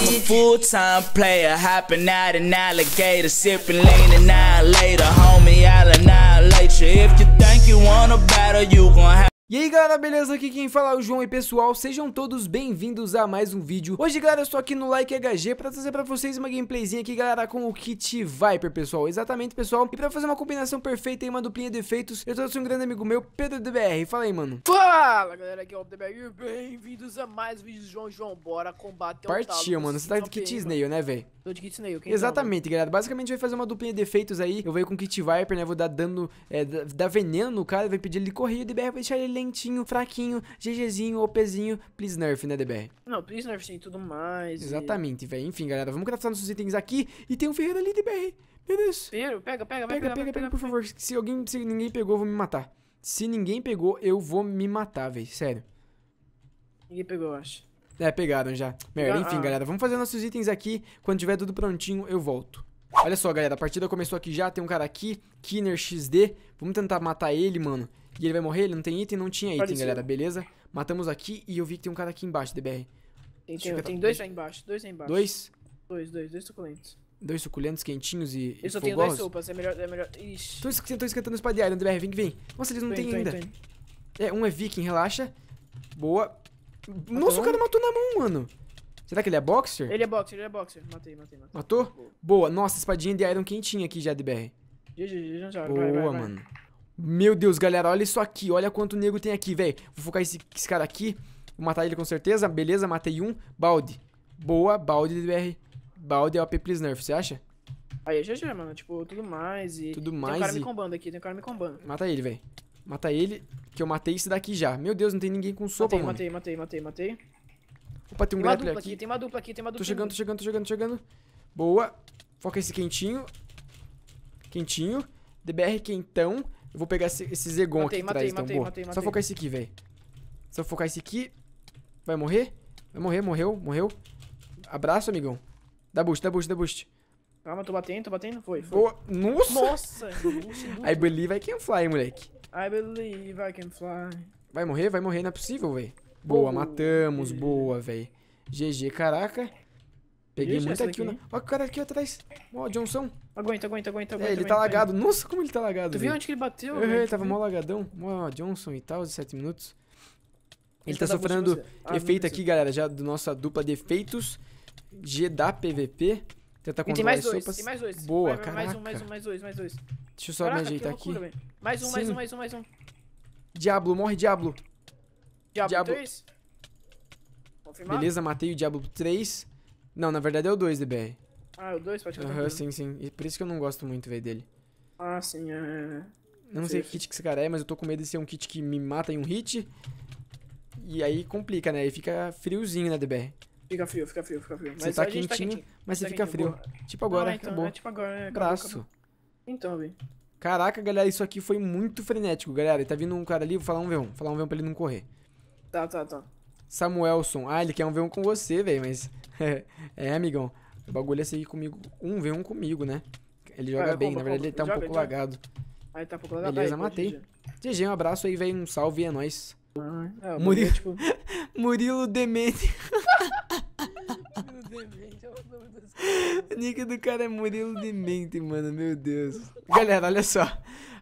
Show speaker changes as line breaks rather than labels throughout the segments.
I'm a full-time player, hopping out an alligator, sipping lean and later, homie, I'll annihilate you. If you think you wanna battle, you gon' have
E aí galera, beleza? Aqui quem fala é o João e pessoal, sejam todos bem-vindos a mais um vídeo Hoje galera, eu estou aqui no Like HG para trazer para vocês uma gameplayzinha aqui galera com o Kit Viper pessoal Exatamente pessoal, e para fazer uma combinação perfeita e uma duplinha de efeitos Eu trouxe um grande amigo meu, Pedro DBR, fala aí mano Fala
galera, aqui é o DBR, bem-vindos a mais um vídeo do João João, bora combater Partiu, o Partiu mano, você tá de Kit
Snail né velho?
Tô de Kit Snail, quem Exatamente
galera, basicamente vai fazer uma duplinha de efeitos aí Eu vou ir com o Kit Viper né, vou dar dano, é, dar veneno no cara, vai pedir ele correr e o DBR vai deixar ele lentinho, fraquinho, GGzinho, OPzinho, please nerf, né, DBR?
Não, please nerf sim, tudo mais.
Exatamente, e... velho. Enfim, galera, vamos craftar nossos itens aqui. E tem um ferreiro ali, DBR. Meu Deus. Ferreiro, pega, pega, pega, pega, pega, pega, pega, por favor. Se alguém, se ninguém pegou, eu vou me matar. Se ninguém pegou, eu vou me matar, velho. Sério.
Ninguém pegou, eu acho.
É, pegaram já. Merda, enfim, ah. galera, vamos fazer nossos itens aqui. Quando tiver tudo prontinho, eu volto. Olha só, galera, a partida começou aqui já, tem um cara aqui, Kinner XD. Vamos tentar matar ele, mano. E ele vai morrer, ele não tem item, não tinha item, galera, beleza? Matamos aqui e eu vi que tem um cara aqui embaixo, DBR. Tem, tem, tem dois lá embaixo, dois embaixo. Dois?
Dois, dois, dois suculentos.
Dois suculentos quentinhos e. Eu só tenho duas
sopas, é melhor. É melhor... Ixi.
Tô, tô esquentando o Spider Iron, DBR, vem que vem. Nossa, eles não tem ainda. Tô tô É, um é viking, relaxa. Boa. Matou Nossa, um? o cara matou na mão, mano. Será que ele é boxer? Ele
é boxer, ele é boxer. Matei, matei,
matei. Matou? Boa. Boa. Nossa, espadinha de Iron quentinha aqui já, DBR.
GG, já, já. Boa, vai, vai, vai. mano.
Meu Deus, galera, olha isso aqui. Olha quanto nego tem aqui, velho. Vou focar esse, esse cara aqui. Vou matar ele com certeza. Beleza, matei um. Balde. Boa, balde BR. Balde é OP Please Nerf, você acha?
Aí é GG, mano. Tipo, tudo mais e... Tudo mais Tem um cara e... me combando aqui, tem um cara me combando.
Mata ele, velho. Mata ele, que eu matei esse daqui já. Meu Deus, não tem ninguém com sopa, matei, mano.
Matei, matei, matei, matei.
Opa, tem um tem grappler aqui.
Tem uma dupla aqui, tem uma dupla. Tô chegando, tô
chegando, tô chegando, tô chegando. Boa. Foca esse quentinho. Quentinho. DBR quentão. Eu vou pegar esse, esse Zegon matei, aqui matei, matei, então, matei, matei, Só focar esse aqui, velho. só focar esse aqui... Vai morrer? Vai morrer, morreu, morreu. Abraço, amigão. Dá boost, dá boost, dá boost. Calma, tô batendo, tô batendo. Foi, foi. Boa. Nossa! Nossa! I believe I can fly, moleque.
I believe I can fly.
Vai morrer, vai morrer, não é possível, velho. Boa, matamos, boa, velho. GG, caraca. Peguei muita kill. Né?
Olha o cara aqui atrás. Ó, o Johnson. Aguenta, aguenta, aguenta, aguenta. É, ele aguenta, tá aguenta. lagado.
Nossa, como ele tá lagado. Tu viu onde que ele bateu? É, ele tava mó lagadão. Ó, Johnson e tal, 17 minutos. Ele, ele tá, tá sofrendo ah, efeito aqui, galera, já do nossa dupla de efeitos. G da PVP. controlar tem mais dois, sopas. Tem mais dois. Boa, cara. Mais um, mais um,
mais dois, mais dois. Deixa eu só me ajeitar aqui. Véio. Mais um, Sim. mais um, mais um, mais um.
Diablo, morre Diablo. Diablo, Diablo.
3? Confirmado? Beleza,
matei o Diablo 3. Não, na verdade é o 2 DBR. Ah, é o 2? Pode Aham, sim, sim. E por isso que eu não gosto muito, velho, dele.
Ah, sim, é... é, é.
não sei que kit que esse cara é, mas eu tô com medo de ser um kit que me mata em um hit. E aí complica, né? E fica friozinho, né, DBR?
Fica frio, fica frio, fica frio. Mas você tá, tá quentinho, tá quentinho, mas você tá fica quentinho, frio. Boa. Tipo agora, ah, então, acabou. É tipo agora, é, acabou, Braço. Acabou. Então, vi.
Caraca, galera, isso aqui foi muito frenético, galera. E tá vindo um cara ali, vou falar um V1. Vou falar um V1 pra ele não correr. Tá, tá, tá. Samuelson. Ah, ele quer um V1 com você, velho, mas... É, é, amigão. O bagulho é seguir comigo. Um vem um comigo, né? Ele ah, joga bem, na verdade ele tá um joga, pouco joga. Então. lagado.
Aí tá um pouco lagado. Beleza, aí, matei.
GG, um abraço aí, vem Um salve, é nóis. Ah, é, Murilo, tipo... Murilo Demente. O nick do cara é Murilo Demente, mano. Meu Deus. Galera, olha só.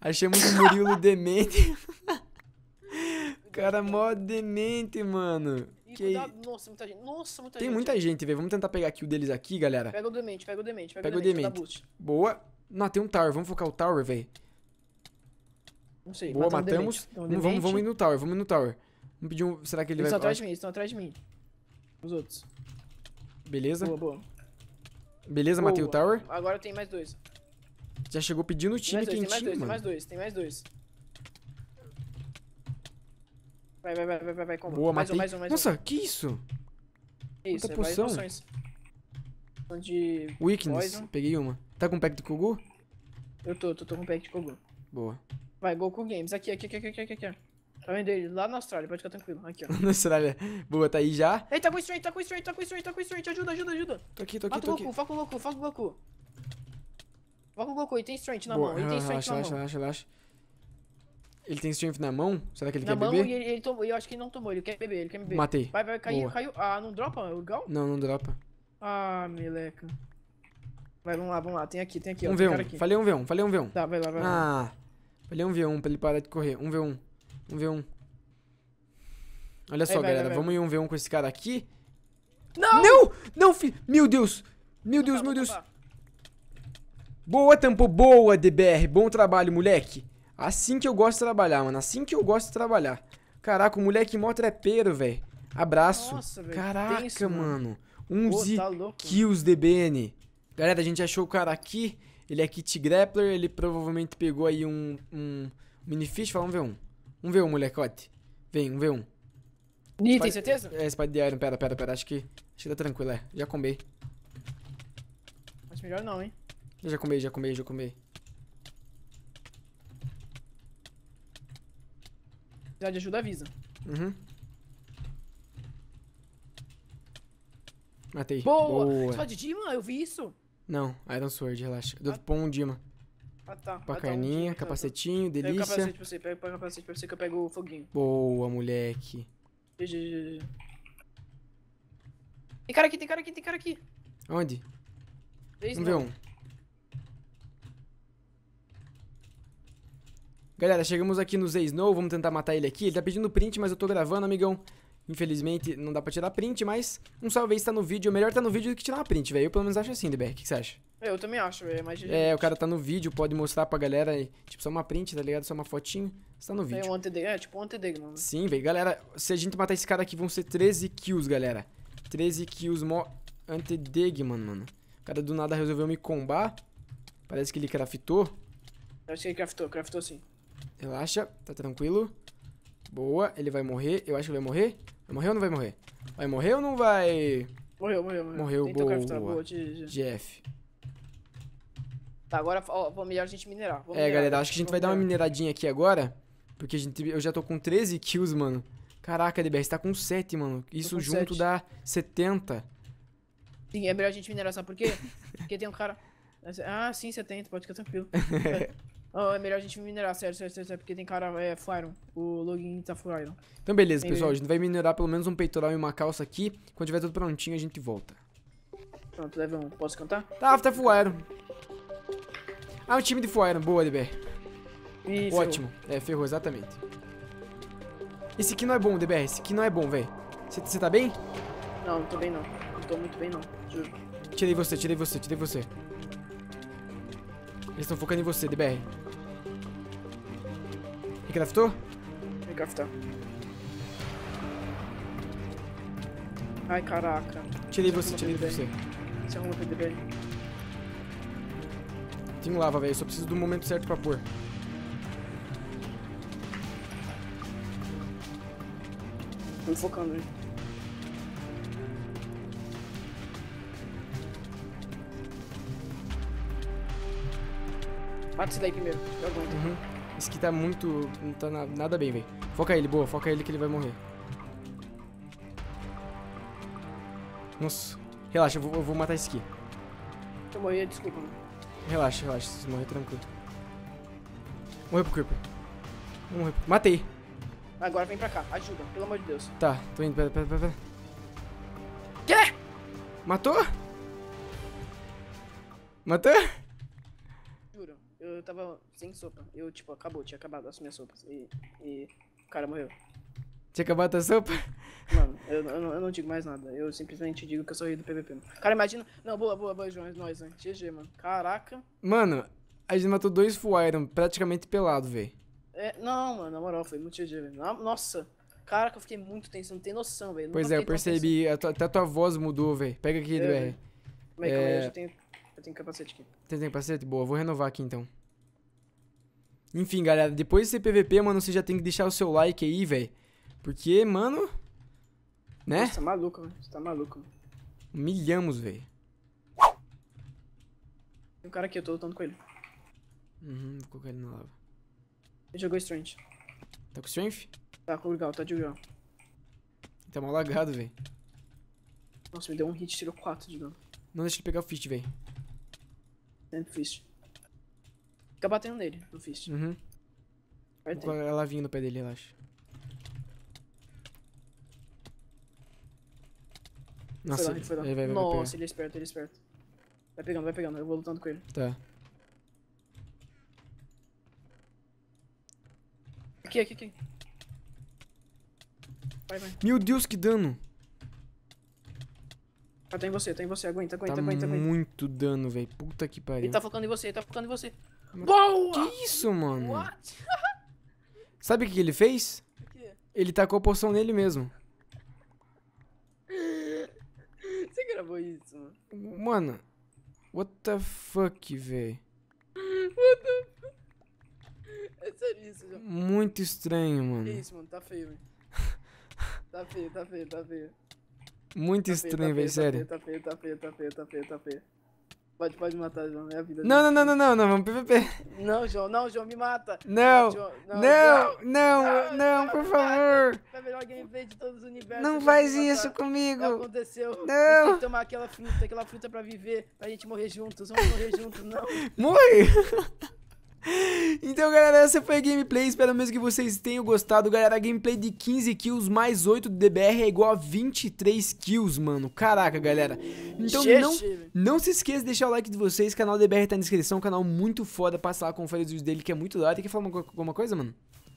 Achamos o Murilo Demente. O cara é mó demente, mano.
E que... cuidado. Nossa, muita gente. Nossa, muita Tem gente. Tem muita gente,
velho. Vamos tentar pegar aqui o deles aqui, galera. Pega
o demente, pega o demente. Pega, pega o demente. O demente.
Boa. Não, tem um tower. Vamos focar o tower, velho.
Não sei. Boa, matamos. vamos, vamos ir no
tower, vamos ir no tower. Vamos pedir um... Será que ele eles vai... Estão atrás de mim,
eles estão atrás de mim. Os outros.
Beleza. Boa, boa. Beleza, boa. matei o tower.
Agora tem mais dois.
Já chegou pedindo o time tem mais dois, quentinho, tem mais
dois, mano. Tem mais dois, tem mais dois. Vai, vai, vai, vai, vai, combo. Boa, mais matei. Um, mais um, mais Nossa, um. que isso? Que isso, Quanta é poções. De Weakness, poison.
peguei uma. Tá com um pack de Kogu?
Eu tô, tô, tô com um pack de Kogu. Boa. Vai, Goku Games. Aqui, aqui, aqui, aqui, aqui, aqui. Tá vendo ele? Lá na Austrália, pode ficar tranquilo. Aqui, ó. na
Austrália. Boa, tá aí já.
ei tá com strength, tá com strength, tá com strength, tá com strength. Ajuda, ajuda, ajuda. Tô aqui, tô aqui, Mata tô Goku, aqui. Foca o Goku, foca o Goku. Foca o Goku, ele tem strength na Boa, mão, ele tem strength relaxa, na relaxa, mão.
Relaxa, relaxa, relaxa. Ele tem strength na mão? Será que ele na quer mão, beber?
Ele, ele tomou, eu acho que ele não tomou, ele quer beber, ele quer beber. Matei. Vai, vai, caiu, caiu. Ah, não dropa o gal?
Não, não dropa.
Ah, meleca. Vai, vamos lá, vamos lá. Tem aqui, tem aqui, um ó. V1. Aqui. Falei um V1, falei um V1. Tá, vai lá, vai lá. Ah,
falei um V1 pra ele parar de correr. Um V1, um V1. Olha só, vai, galera, vai, vai, vamos ir um V1 com esse cara aqui. Não! Não! Não, filho! Meu Deus! Meu Deus, tá, meu Deus! Tá, tá. Boa, tampou! Boa, DBR! Bom trabalho, moleque! Assim que eu gosto de trabalhar, mano. Assim que eu gosto de trabalhar. Caraca, o moleque mó trepeiro, velho. Abraço. Nossa, véio, Caraca, tenso, mano. 11 tá kills DBN. Galera, a gente achou o cara aqui. Ele é Kit Grappler. Ele provavelmente pegou aí um, um minifish. ver um Vamos ver Um molecote. Vem, um V1. Ni, tem certeza? É, Spade de Iron. Pera, pera, pera. Acho que, acho que tá tranquilo, é. Já combei.
Acho melhor não, hein?
já comi, já comi, já comi.
Precisar de ajuda, avisa.
Uhum. Matei. Boa! Boa. Você fala
de Dima? Eu vi isso.
Não, Iron Sword, relaxa. Deu ah. Põe um Dima. Ah, tá. Pra ah, tá, carninha, tá. capacetinho, delícia. Pega o capacete
pra você, pega o capacete pra você que eu pego o foguinho.
Boa, moleque.
GG. Tem cara aqui, tem cara aqui, tem cara aqui.
Onde? Vamos ver um. Galera, chegamos aqui no Zay Snow, vamos tentar matar ele aqui. Ele tá pedindo print, mas eu tô gravando, amigão. Infelizmente, não dá pra tirar print, mas um salve está no vídeo. Melhor tá no vídeo do que tirar uma print, velho. Eu pelo menos acho assim, DBR. O que, você acha?
Eu também acho, velho. É, o
cara tá no vídeo, pode mostrar pra galera. Tipo, só uma print, tá ligado? Só uma fotinho. Você tá no é vídeo. É,
um antedeg, é tipo um antedeg, mano.
Sim, velho. Galera, se a gente matar esse cara aqui, vão ser 13 kills, galera. 13 kills mo... Antedeg, mano, mano. O cara do nada resolveu me combar. Parece que ele craftou.
acho que ele craftou, craftou sim.
Relaxa, tá tranquilo. Boa, ele vai morrer. Eu acho que vai morrer. Vai morrer ou não vai morrer? Vai morrer ou não vai... Morreu, morreu,
morreu. Morreu, Tentou boa. boa de, de... Tá, agora ó, melhor a gente minerar. é, minerar, galera, né? acho que a gente vai minerar. dar uma
mineradinha aqui agora. Porque a gente, eu já tô com 13 kills, mano. Caraca, DBR, você tá com 7, mano. Isso junto 7. dá 70.
Sim, é melhor a gente minerar, sabe por quê? Porque tem um cara... Ah, sim, 70, pode ficar tranquilo. Oh, é melhor a gente minerar, sério, sério, sério, porque tem cara, é, Flyron, o login tá Flyron.
Então beleza, pessoal, a gente vai minerar pelo menos um peitoral e uma calça aqui, quando tiver tudo prontinho a gente volta.
Pronto, level 1, posso cantar?
Tá, tá Flyron. Ah, um time de Flyron, boa, DBR. Ih, Ótimo, ferrou. é, ferrou, exatamente. Esse aqui não é bom, DBR, esse aqui não é bom, velho. Você tá bem?
Não, não tô bem não, não tô muito bem não, juro.
Tirei você, tirei você, tirei você. Eles estão focando em você, DBR craftou?
Me craftou. Ai, caraca. Tirei você, tirei você.
Você arruma pedreiro aí. tem lava, velho. Só preciso do momento certo pra pôr. Tô focando, hein. Mata esse daí primeiro. Eu aguento. Uhum. Esse aqui tá muito... Não tá na, nada bem, velho. Foca ele, boa. Foca ele que ele vai morrer. Nossa. Relaxa, eu vou, eu vou matar esse aqui.
Eu morri, desculpa.
Relaxa, relaxa. Você morreu tranquilo. Morreu pro Creeper. Morreu pro... Matei.
Agora vem pra cá. Ajuda, pelo amor de Deus.
Tá, tô indo. Pera, pera, pera. pera. Quê? Matou? Matou?
Eu tava sem sopa. Eu, tipo, acabou, tinha acabado as minhas sopas. E, e o cara morreu.
Tinha acabado a sopa?
Mano, eu, eu, não, eu não digo mais nada. Eu simplesmente digo que eu sou rei do PVP. Mano. Cara, imagina. Não, boa, boa, boa, João. É Nós, né? GG, mano. Caraca.
Mano, a gente matou dois Full Iron praticamente pelado, velho.
É, não, mano, na moral, foi muito GG, velho. Nossa. Caraca, eu fiquei muito tenso, não tem noção, velho. Pois é, eu percebi.
Até a tua voz mudou, velho. Pega aqui, é, velho. Como é que eu já é,
tenho eu tenho capacete aqui.
Você tem capacete? Boa, vou renovar aqui então. Enfim, galera, depois desse PVP, mano, você já tem que deixar o seu like aí, velho. Porque, mano... Né? Você tá
maluco, velho. Você tá maluco. Mano.
Humilhamos, velho.
Tem um cara aqui, eu tô lutando com ele.
Uhum, vou colocar ele na lava.
Ele jogou Strength. Tá com Strength? Tá com legal,
tá de legal. Tá mal lagado, velho.
Nossa, me deu um hit, tirou 4 de dano.
Não deixa ele pegar o Fist, velho.
Dentro uhum. é do fist. Fica batendo nele,
no fist. Uhum. Ela vinha no pé dele, relaxa. Nossa, ele lá, ele, Ele vai, vai, Nossa, vai
ele é esperto, ele é esperto. Vai pegando, vai pegando, eu vou lutando com ele. Tá. Aqui, aqui, aqui.
Vai, vai. Meu Deus, que dano!
Ah, tá em você, tá em você. Aguenta, aguenta, tá aguenta, aguenta.
muito dano, velho. Puta que pariu. Ele tá
focando em você, ele tá focando em você.
Mas Boa! Que isso, mano? What? Sabe o que ele fez? O quê? Ele tacou a poção nele mesmo.
Você gravou isso, mano?
Mano, what the fuck, velho?
What the fuck? É sério isso, João. Muito
estranho, mano. Que isso,
mano? Tá feio, velho. tá feio, tá feio, tá feio.
Muito tá tá estranho, velho, tá sério.
Tá feio, tá feio, tá feio, tá feio, tá feio. Pode, pode matar, João, é a vida. Não, não, não, não, não, não, vamos PVP. Não, João, não, João, me mata.
Não, não,
não,
não, por favor.
É melhor gameplay de todos os universos. Não faz isso comigo. Não aconteceu. Não. Tem que tomar aquela fruta, aquela fruta pra viver, pra gente morrer juntos. Vamos morrer juntos, não.
Morre. Então, galera, essa foi a gameplay. Espero mesmo que vocês tenham gostado. Galera, a gameplay de 15 kills mais 8 do DBR é igual a 23 kills, mano. Caraca, galera. Então, não, não se esqueça de deixar o like de vocês. Canal DBR tá na descrição. Canal muito foda. Passa lá, confere os vídeos dele, que é muito da hora. Tem que falar uma, alguma coisa, mano?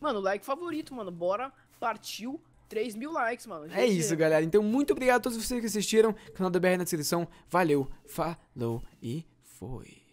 Mano, like favorito, mano. Bora, partiu. 3 mil likes, mano. Gente. É isso,
galera. Então, muito obrigado a todos vocês que assistiram. Canal DBR na descrição. Valeu, falou e foi.